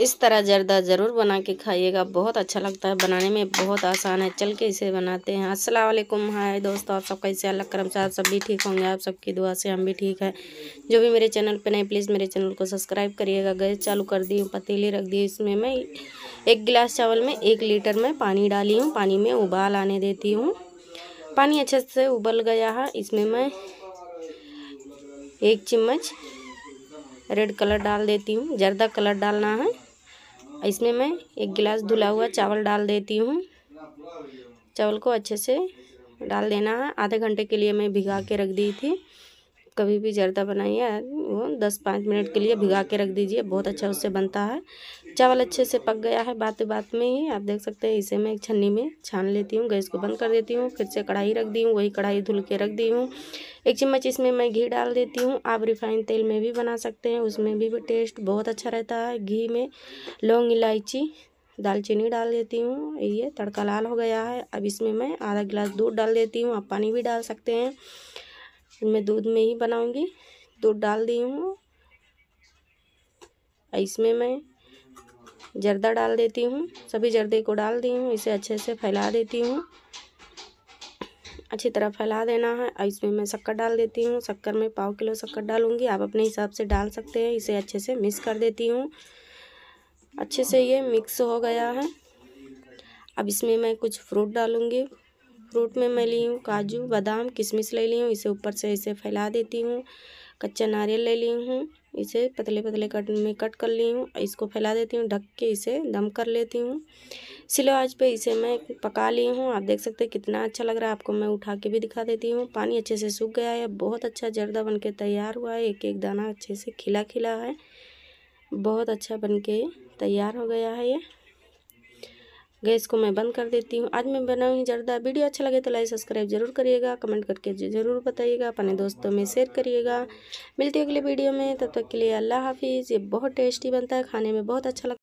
इस तरह जर्दा ज़रूर बना के खाइएगा बहुत अच्छा लगता है बनाने में बहुत आसान है चल के इसे बनाते हैं अस्सलाम वालेकुम हाय दोस्तों आप सब कैसे अल्लाह करम से आप सब भी ठीक होंगे आप सबकी दुआ से हम भी ठीक है जो भी मेरे चैनल पे नहीं प्लीज़ मेरे चैनल को सब्सक्राइब करिएगा गैस चालू कर दी हूँ पतीली रख दी इसमें मैं एक गिलास चावल में एक लीटर में पानी डाली हूँ पानी में उबाल आने देती हूँ पानी अच्छे से उबल गया है इसमें मैं एक चम्मच रेड कलर डाल देती हूँ जर्दा कलर डालना है इसमें मैं एक गिलास धुला हुआ चावल डाल देती हूँ चावल को अच्छे से डाल देना है आधे घंटे के लिए मैं भिगा के रख दी थी कभी भी जर्दा बनाइए वो दस पाँच मिनट के लिए भिगा के रख दीजिए बहुत अच्छा उससे बनता है चावल अच्छे से पक गया है बात बात में ही आप देख सकते हैं इसे मैं एक छन्नी में छान लेती हूँ गैस को बंद कर देती हूँ फिर से कढ़ाई रख दी हूँ वही कढ़ाई धुल के रख दी हूँ एक चम्मच इसमें मैं घी डाल देती हूँ आप रिफाइंड तेल में भी बना सकते हैं उसमें भी, भी टेस्ट बहुत अच्छा रहता है घी में लौंग इलायची दालचीनी डाल देती हूँ ये तड़का लाल हो गया है अब इसमें मैं आधा गिलास दूध डाल देती हूँ आप पानी भी डाल सकते हैं मैं दूध में ही बनाऊंगी दूध डाल दी हूँ इसमें मैं जर्दा डाल देती हूँ सभी जर्दे को डाल दी हूँ इसे अच्छे से फैला देती हूँ अच्छी तरह फैला देना है और इसमें मैं शक्कर डाल देती हूँ शक्कर में पाव किलो शक्कर डालूंगी आप अपने हिसाब से डाल सकते हैं इसे अच्छे से मिक्स कर देती हूँ अच्छे से ये मिक्स हो गया है अब इसमें मैं कुछ फ्रूट डालूंगी फ्रूट में मैं ली हूँ काजू बादाम किशमिश ले ली हूँ इसे ऊपर से इसे फैला देती हूँ कच्चा नारियल ले ली हूँ इसे पतले पतले कट में कट कर ली हूँ इसको फैला देती हूँ ढक के इसे दम कर लेती हूँ सिलो आज पे इसे मैं पका ली हूँ आप देख सकते हैं कितना अच्छा लग रहा है आपको मैं उठा के भी दिखा देती हूँ पानी अच्छे से सूख गया है बहुत अच्छा जर्दा बन के तैयार हुआ है एक एक दाना अच्छे से खिला खिला है बहुत अच्छा बन के तैयार हो गया है ये गैस को मैं बंद कर देती हूँ आज मैं ही जर्दा वीडियो अच्छा लगे तो लाइक सब्सक्राइब जरूर करिएगा कमेंट करके ज़रूर बताइएगा अपने दोस्तों में शेयर करिएगा मिलती है अगले वीडियो में तब तक के लिए अल्लाह हाफिज़ ये बहुत टेस्टी बनता है खाने में बहुत अच्छा लगता